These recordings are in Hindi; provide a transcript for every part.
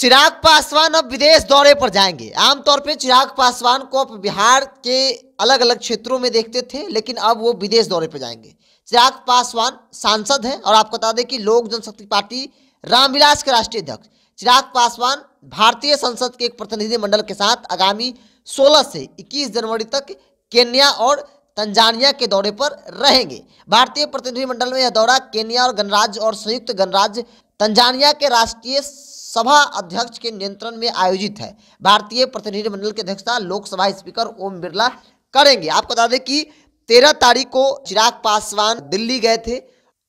चिराग पासवान अब विदेश दौरे पर जाएंगे आमतौर पे चिराग पासवान को आप बिहार के अलग अलग क्षेत्रों में देखते थे लेकिन अब वो विदेश दौरे पर जाएंगे चिराग पासवान सांसद हैं और आपको बता दें कि लोक जनशक्ति पार्टी रामविलास के राष्ट्रीय अध्यक्ष चिराग पासवान भारतीय संसद के एक प्रतिनिधिमंडल के साथ आगामी सोलह से इक्कीस जनवरी तक केन्या और तंजानिया के दौरे पर रहेंगे भारतीय प्रतिनिधिमंडल में यह दौरा केन्या और गणराज्य और संयुक्त गणराज्य तंजानिया के राष्ट्रीय सभा अध्यक्ष के नियंत्रण में आयोजित है भारतीय प्रतिनिधिमंडल की अध्यक्षता लोकसभा स्पीकर ओम बिरला करेंगे आपको बता दें कि तेरह तारीख को चिराग पासवान दिल्ली गए थे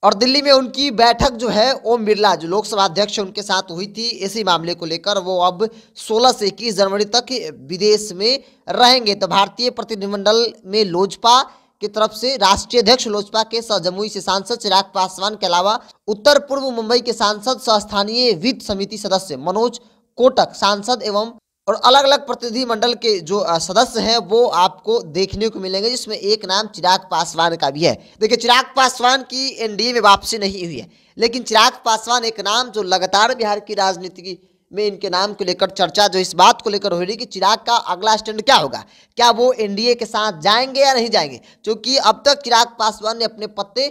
और दिल्ली में उनकी बैठक जो है ओम बिरला जो लोकसभा अध्यक्ष उनके साथ हुई थी इसी मामले को लेकर वो अब 16 से इक्कीस जनवरी तक विदेश में रहेंगे तो भारतीय प्रतिनिधिमंडल में लोजपा की तरफ से राष्ट्रीय अध्यक्ष लोजपा के जमुई से सांसद चिराग पासवान के अलावा उत्तर पूर्व मुंबई के सांसद सह स्थानीय वित्त समिति सदस्य मनोज कोटक सांसद एवं और अलग अलग प्रतिनिधि मंडल के जो सदस्य हैं वो आपको देखने को मिलेंगे जिसमें एक नाम चिराग पासवान का भी है देखिए चिराग पासवान की एनडीए में वापसी नहीं हुई है लेकिन चिराग पासवान एक नाम जो लगातार बिहार की राजनीति की में इनके नाम को लेकर चर्चा जो इस बात को लेकर हो रही है कि चिराग का अगला स्टैंड क्या होगा क्या वो एनडीए के साथ जाएंगे या नहीं जाएंगे क्योंकि अब तक चिराग पासवान ने अपने पत्ते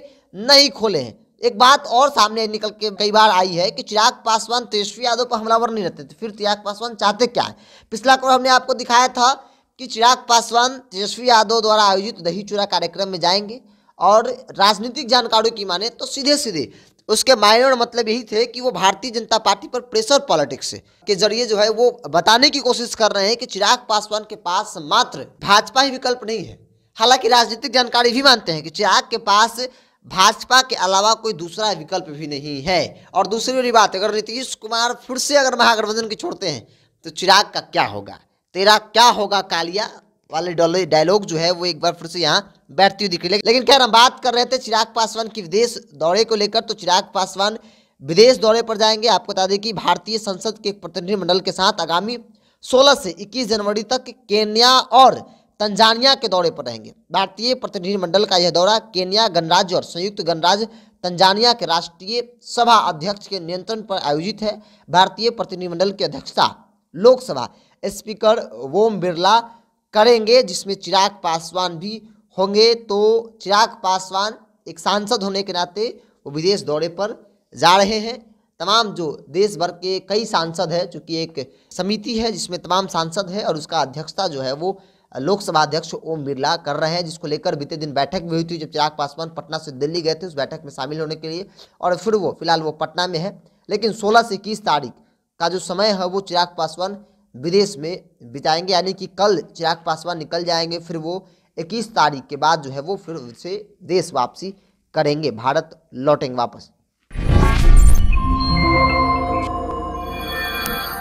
नहीं खोले हैं एक बात और सामने निकल के कई बार आई है कि चिराग पासवान तेजस्वी तो यादव पर हमलावर नहीं रहते थे फिर चिराग पासवान चाहते क्या है पिछला क्रम हमने आपको दिखाया था कि चिराग पासवान तेजस्वी यादव द्वारा आयोजित दही चूरा कार्यक्रम में जाएंगे और राजनीतिक जानकारों की माने तो सीधे सीधे उसके मायने और मतलब यही थे कि वो भारतीय जनता पार्टी पर प्रेशर पॉलिटिक्स के जरिए जो है वो बताने की कोशिश कर रहे हैं कि चिराग पासवान के पास मात्र भाजपा ही विकल्प नहीं है हालांकि राजनीतिक जानकारी भी मानते हैं कि चिराग के पास भाजपा के अलावा कोई दूसरा विकल्प भी नहीं है और दूसरी बड़ी बात अगर नीतीश कुमार फिर से अगर महागठबंधन की छोड़ते हैं तो चिराग का क्या होगा तेरा क्या होगा कालिया वाले डायलॉग जो है वो एक बार फिर से यहाँ बैठती हुई दिख रही है लेकिन खैर हम बात कर रहे थे चिराग पासवान की विदेश दौरे को लेकर तो चिराग पासवान विदेश दौरे पर जाएंगे आपको बता दें कि भारतीय संसद के प्रतिनिधिमंडल के साथ आगामी 16 से 21 जनवरी तक केन्या और तंजानिया के दौरे पर रहेंगे भारतीय प्रतिनिधिमंडल का यह दौरा केन्या गणराज्य और संयुक्त गणराज्य तंजानिया के राष्ट्रीय सभा अध्यक्ष के नियंत्रण पर आयोजित है भारतीय प्रतिनिधिमंडल की अध्यक्षता लोकसभा स्पीकर ओम बिरला करेंगे जिसमें चिराग पासवान भी होंगे तो चिराग पासवान एक सांसद होने के नाते वो विदेश दौरे पर जा रहे हैं तमाम जो देश भर के कई सांसद हैं चूँकि एक समिति है जिसमें तमाम सांसद है और उसका अध्यक्षता जो है वो लोकसभा अध्यक्ष ओम बिरला कर रहे हैं जिसको लेकर बीते दिन बैठक भी हुई थी जब चिराग पासवान पटना से दिल्ली गए थे उस बैठक में शामिल होने के लिए और फिर वो फिलहाल वो पटना में है लेकिन सोलह से इक्कीस तारीख का जो समय है वो चिराग पासवान विदेश में बिताएंगे यानी कि कल चिराग पासवान निकल जाएंगे फिर वो इक्कीस तारीख के बाद जो है वो फिर से देश वापसी करेंगे भारत लौटेंगे वापस